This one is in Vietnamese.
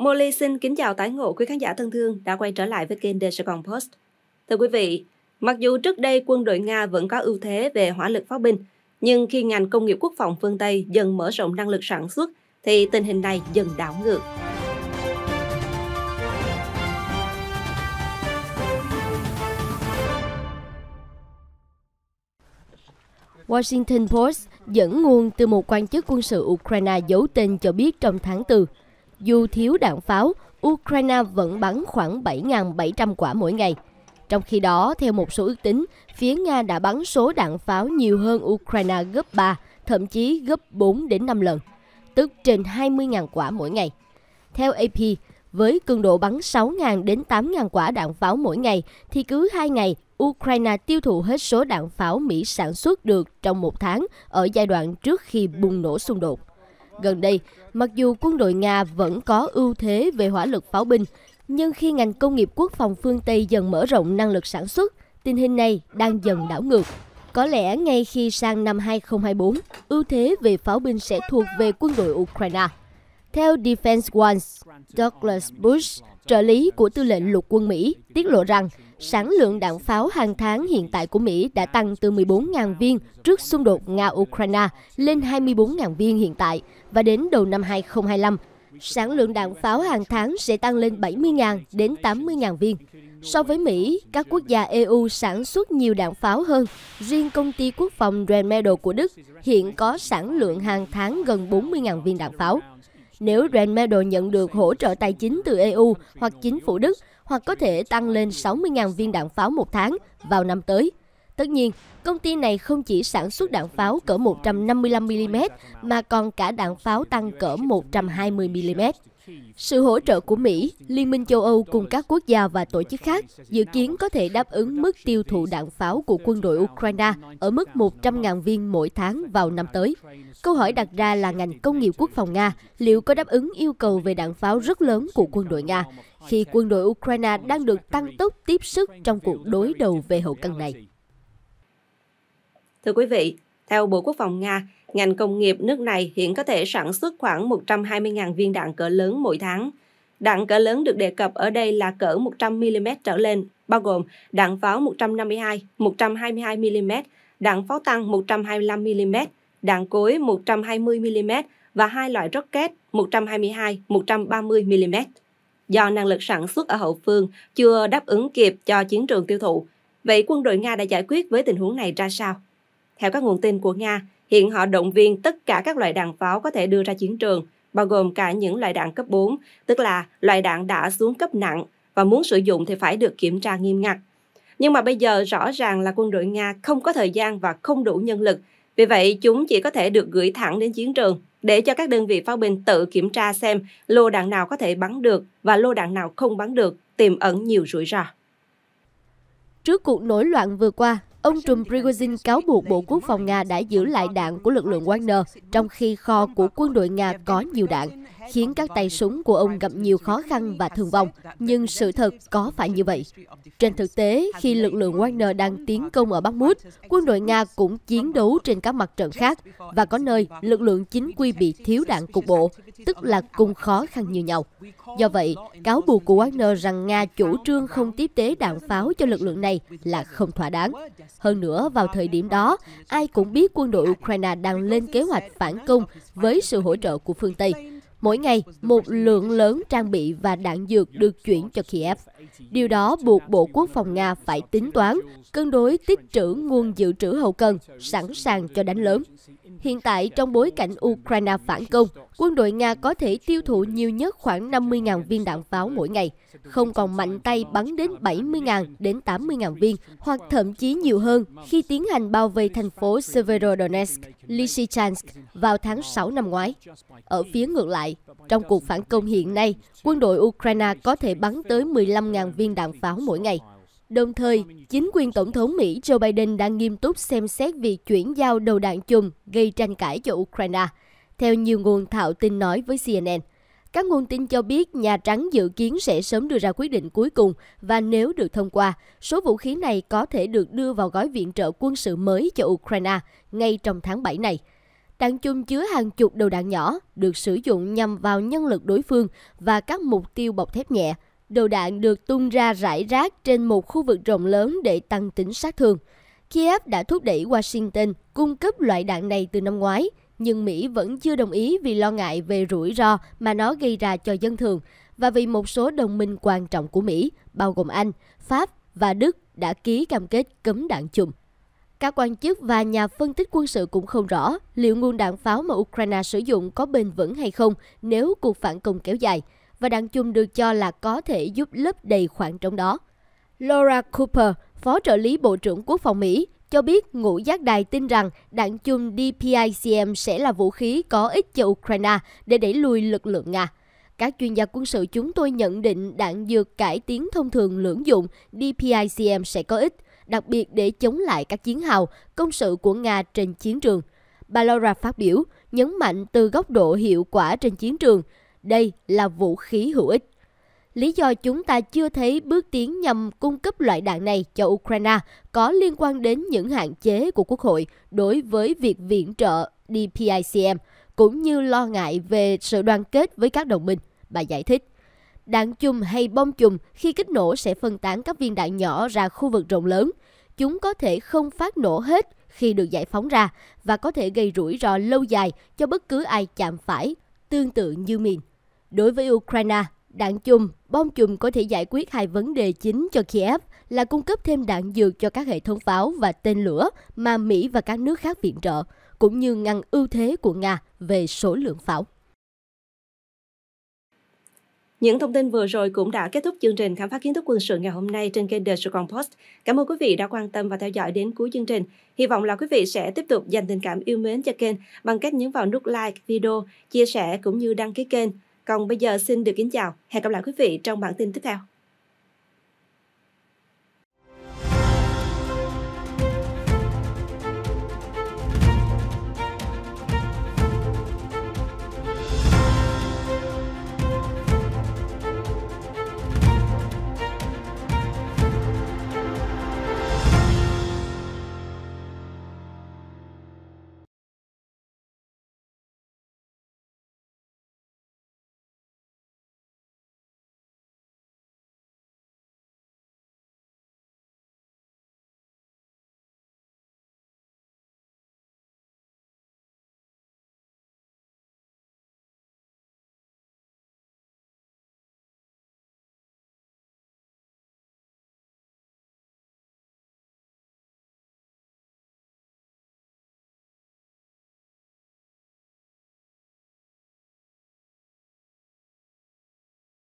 Molly xin kính chào tái ngộ quý khán giả thân thương đã quay trở lại với kênh The Saigon Post. Thưa quý vị, mặc dù trước đây quân đội Nga vẫn có ưu thế về hỏa lực pháo binh, nhưng khi ngành công nghiệp quốc phòng phương Tây dần mở rộng năng lực sản xuất, thì tình hình này dần đảo ngược. Washington Post dẫn nguồn từ một quan chức quân sự Ukraine giấu tên cho biết trong tháng 4, dù thiếu đạn pháo, Ukraine vẫn bắn khoảng 7.700 quả mỗi ngày. Trong khi đó, theo một số ước tính, phía Nga đã bắn số đạn pháo nhiều hơn Ukraine gấp 3, thậm chí gấp 4 đến 5 lần, tức trên 20.000 quả mỗi ngày. Theo AP, với cường độ bắn 6.000 đến 8.000 quả đạn pháo mỗi ngày, thì cứ 2 ngày, Ukraine tiêu thụ hết số đạn pháo Mỹ sản xuất được trong một tháng ở giai đoạn trước khi bùng nổ xung đột. Gần đây, mặc dù quân đội Nga vẫn có ưu thế về hỏa lực pháo binh, nhưng khi ngành công nghiệp quốc phòng phương Tây dần mở rộng năng lực sản xuất, tình hình này đang dần đảo ngược. Có lẽ ngay khi sang năm 2024, ưu thế về pháo binh sẽ thuộc về quân đội Ukraine. Theo Defense One, Douglas Bush, trợ lý của tư lệnh lục quân Mỹ, tiết lộ rằng sản lượng đạn pháo hàng tháng hiện tại của Mỹ đã tăng từ 14.000 viên trước xung đột Nga-Ukraine lên 24.000 viên hiện tại – và đến đầu năm 2025, sản lượng đạn pháo hàng tháng sẽ tăng lên 70.000 đến 80.000 viên. So với Mỹ, các quốc gia EU sản xuất nhiều đạn pháo hơn. Riêng công ty quốc phòng Rheinmetall của Đức hiện có sản lượng hàng tháng gần 40.000 viên đạn pháo. Nếu Rheinmetall nhận được hỗ trợ tài chính từ EU hoặc chính phủ Đức, hoặc có thể tăng lên 60.000 viên đạn pháo một tháng vào năm tới. Tất nhiên, công ty này không chỉ sản xuất đạn pháo cỡ 155mm mà còn cả đạn pháo tăng cỡ 120mm. Sự hỗ trợ của Mỹ, Liên minh châu Âu cùng các quốc gia và tổ chức khác dự kiến có thể đáp ứng mức tiêu thụ đạn pháo của quân đội Ukraine ở mức 100.000 viên mỗi tháng vào năm tới. Câu hỏi đặt ra là ngành công nghiệp quốc phòng Nga liệu có đáp ứng yêu cầu về đạn pháo rất lớn của quân đội Nga khi quân đội Ukraine đang được tăng tốc tiếp sức trong cuộc đối đầu về hậu cần này. Thưa quý vị, theo Bộ Quốc phòng Nga, ngành công nghiệp nước này hiện có thể sản xuất khoảng 120.000 viên đạn cỡ lớn mỗi tháng. Đạn cỡ lớn được đề cập ở đây là cỡ 100mm trở lên, bao gồm đạn pháo 152, 122mm, đạn pháo tăng 125mm, đạn cối 120mm và hai loại rocket 122, 130mm. Do năng lực sản xuất ở hậu phương chưa đáp ứng kịp cho chiến trường tiêu thụ, vậy quân đội Nga đã giải quyết với tình huống này ra sao? Theo các nguồn tin của Nga, hiện họ động viên tất cả các loại đạn pháo có thể đưa ra chiến trường, bao gồm cả những loại đạn cấp 4, tức là loại đạn đã xuống cấp nặng và muốn sử dụng thì phải được kiểm tra nghiêm ngặt. Nhưng mà bây giờ rõ ràng là quân đội Nga không có thời gian và không đủ nhân lực, vì vậy chúng chỉ có thể được gửi thẳng đến chiến trường để cho các đơn vị pháo binh tự kiểm tra xem lô đạn nào có thể bắn được và lô đạn nào không bắn được, tiềm ẩn nhiều rủi ro. Trước cuộc nổi loạn vừa qua, Ông Trùm Prigozhin cáo buộc Bộ Quốc phòng Nga đã giữ lại đạn của lực lượng Wagner, trong khi kho của quân đội Nga có nhiều đạn khiến các tay súng của ông gặp nhiều khó khăn và thương vong. Nhưng sự thật có phải như vậy? Trên thực tế, khi lực lượng Wagner đang tiến công ở Bakhmut, quân đội Nga cũng chiến đấu trên các mặt trận khác và có nơi lực lượng chính quy bị thiếu đạn cục bộ, tức là cùng khó khăn như nhau. Do vậy, cáo buộc của Wagner rằng Nga chủ trương không tiếp tế đạn pháo cho lực lượng này là không thỏa đáng. Hơn nữa, vào thời điểm đó, ai cũng biết quân đội Ukraine đang lên kế hoạch phản công với sự hỗ trợ của phương Tây Mỗi ngày, một lượng lớn trang bị và đạn dược được chuyển cho Kiev. Điều đó buộc Bộ Quốc phòng Nga phải tính toán, cân đối tích trữ nguồn dự trữ hậu cần, sẵn sàng cho đánh lớn. Hiện tại, trong bối cảnh Ukraine phản công, quân đội Nga có thể tiêu thụ nhiều nhất khoảng 50.000 viên đạn pháo mỗi ngày, không còn mạnh tay bắn đến 70.000 đến 80.000 viên, hoặc thậm chí nhiều hơn khi tiến hành bao vây thành phố Severodonetsk, Lysychansk vào tháng 6 năm ngoái. Ở phía ngược lại, trong cuộc phản công hiện nay, quân đội Ukraine có thể bắn tới 15.000 viên đạn pháo mỗi ngày. Đồng thời, chính quyền Tổng thống Mỹ Joe Biden đang nghiêm túc xem xét việc chuyển giao đầu đạn chùm gây tranh cãi cho Ukraine, theo nhiều nguồn thạo tin nói với CNN. Các nguồn tin cho biết Nhà Trắng dự kiến sẽ sớm đưa ra quyết định cuối cùng và nếu được thông qua, số vũ khí này có thể được đưa vào gói viện trợ quân sự mới cho Ukraine ngay trong tháng 7 này. Đạn chung chứa hàng chục đầu đạn nhỏ được sử dụng nhằm vào nhân lực đối phương và các mục tiêu bọc thép nhẹ – Đầu đạn được tung ra rải rác trên một khu vực rộng lớn để tăng tính sát thương. Kiev đã thúc đẩy Washington cung cấp loại đạn này từ năm ngoái, nhưng Mỹ vẫn chưa đồng ý vì lo ngại về rủi ro mà nó gây ra cho dân thường và vì một số đồng minh quan trọng của Mỹ, bao gồm Anh, Pháp và Đức đã ký cam kết cấm đạn chùm. Các quan chức và nhà phân tích quân sự cũng không rõ liệu nguồn đạn pháo mà Ukraine sử dụng có bền vững hay không nếu cuộc phản công kéo dài – và đạn chùm được cho là có thể giúp lấp đầy khoảng trống đó. Laura Cooper, Phó trợ lý Bộ trưởng Quốc phòng Mỹ, cho biết ngũ giác đài tin rằng đạn chùm DPICM sẽ là vũ khí có ích cho Ukraine để đẩy lùi lực lượng Nga. Các chuyên gia quân sự chúng tôi nhận định đạn dược cải tiến thông thường lưỡng dụng DPICM sẽ có ích, đặc biệt để chống lại các chiến hào, công sự của Nga trên chiến trường. Bà Laura phát biểu, nhấn mạnh từ góc độ hiệu quả trên chiến trường – đây là vũ khí hữu ích. Lý do chúng ta chưa thấy bước tiến nhằm cung cấp loại đạn này cho Ukraine có liên quan đến những hạn chế của Quốc hội đối với việc viện trợ DPICM, cũng như lo ngại về sự đoàn kết với các đồng minh, bà giải thích. Đạn chùm hay bom chùm khi kích nổ sẽ phân tán các viên đạn nhỏ ra khu vực rộng lớn. Chúng có thể không phát nổ hết khi được giải phóng ra và có thể gây rủi ro lâu dài cho bất cứ ai chạm phải, tương tự như mìn. Đối với Ukraine, đạn chùm, bom chùm có thể giải quyết hai vấn đề chính cho Kiev là cung cấp thêm đạn dược cho các hệ thống pháo và tên lửa mà Mỹ và các nước khác viện trợ, cũng như ngăn ưu thế của Nga về số lượng pháo. Những thông tin vừa rồi cũng đã kết thúc chương trình khám phá kiến thức quân sự ngày hôm nay trên kênh The Saigon Post. Cảm ơn quý vị đã quan tâm và theo dõi đến cuối chương trình. Hy vọng là quý vị sẽ tiếp tục dành tình cảm yêu mến cho kênh bằng cách nhấn vào nút like video, chia sẻ cũng như đăng ký kênh. Còn bây giờ xin được kính chào, hẹn gặp lại quý vị trong bản tin tiếp theo.